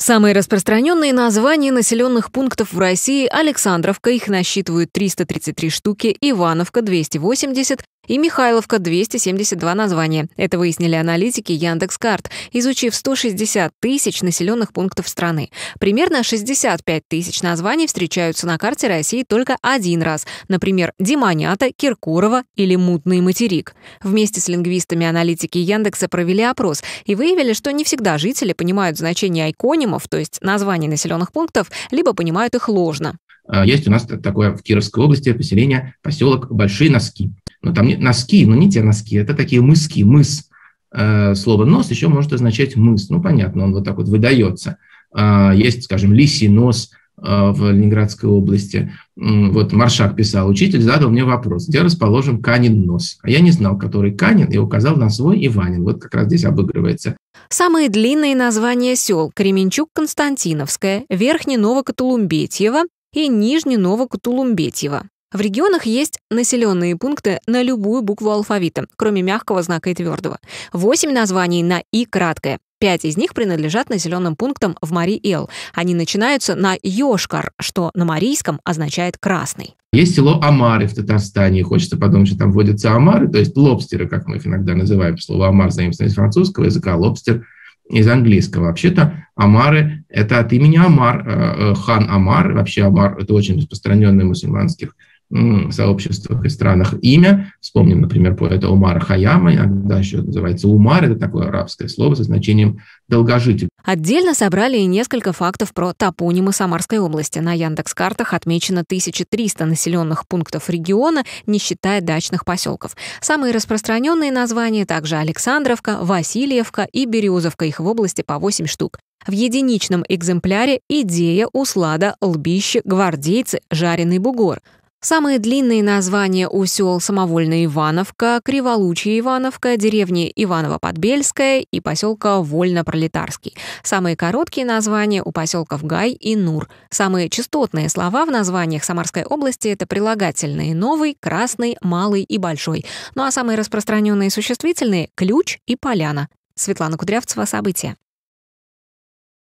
Самые распространенные названия населенных пунктов в России – Александровка, их насчитывают 333 штуки, Ивановка – 280, и Михайловка 272 названия. Это выяснили аналитики Яндекс.Карт, изучив 160 тысяч населенных пунктов страны. Примерно 65 тысяч названий встречаются на карте России только один раз. Например, Диманята, Киркорова или Мутный материк. Вместе с лингвистами аналитики Яндекса провели опрос и выявили, что не всегда жители понимают значение айконимов, то есть названий населенных пунктов, либо понимают их ложно. А, есть у нас такое в Кировской области поселение, поселок Большие Носки но ну, там носки, но ну, не те носки, это такие мыски, мыс. Э, слово нос еще может означать мыс. Ну, понятно, он вот так вот выдается. Э, есть, скажем, лисий нос э, в Ленинградской области. Вот Маршак писал, учитель задал мне вопрос, где расположен Канин нос. А я не знал, который Канин, и указал на свой Иванин. Вот как раз здесь обыгрывается. Самые длинные названия сел – Кременчук-Константиновская, Верхне-Новокотулумбетьево и Нижне-Новокотулумбетьево. В регионах есть населенные пункты на любую букву алфавита, кроме мягкого знака и твердого. Восемь названий на «и» краткое. Пять из них принадлежат населенным пунктам в Мари-Эл. Они начинаются на Йошкар, что на марийском означает «красный». Есть село Амары в Татарстане. Хочется подумать, что там водятся Амары, то есть лобстеры, как мы их иногда называем. Слово Амар, заимствовано из французского языка, а лобстер из английского. Вообще-то Амары это от имени Амар, э, э, хан Амар. Вообще Амар – это очень распространенный мусульманских сообществах и странах имя. Вспомним, например, поэта Умара Хаяма, иногда еще называется Умар, это такое арабское слово со значением «долгожитель». Отдельно собрали и несколько фактов про топонимы Самарской области. На Яндекс-картах отмечено 1300 населенных пунктов региона, не считая дачных поселков. Самые распространенные названия также Александровка, Васильевка и Березовка. Их в области по 8 штук. В единичном экземпляре идея, услада, лбище, гвардейцы, жареный бугор. Самые длинные названия у сел Самовольная Ивановка, Криволучья Ивановка, деревни Иваново-Подбельская и поселка Вольно-Пролетарский. Самые короткие названия у поселков Гай и Нур. Самые частотные слова в названиях Самарской области — это прилагательные «новый», «красный», «малый» и «большой». Ну а самые распространенные существительные — «ключ» и «поляна». Светлана Кудрявцева, «События».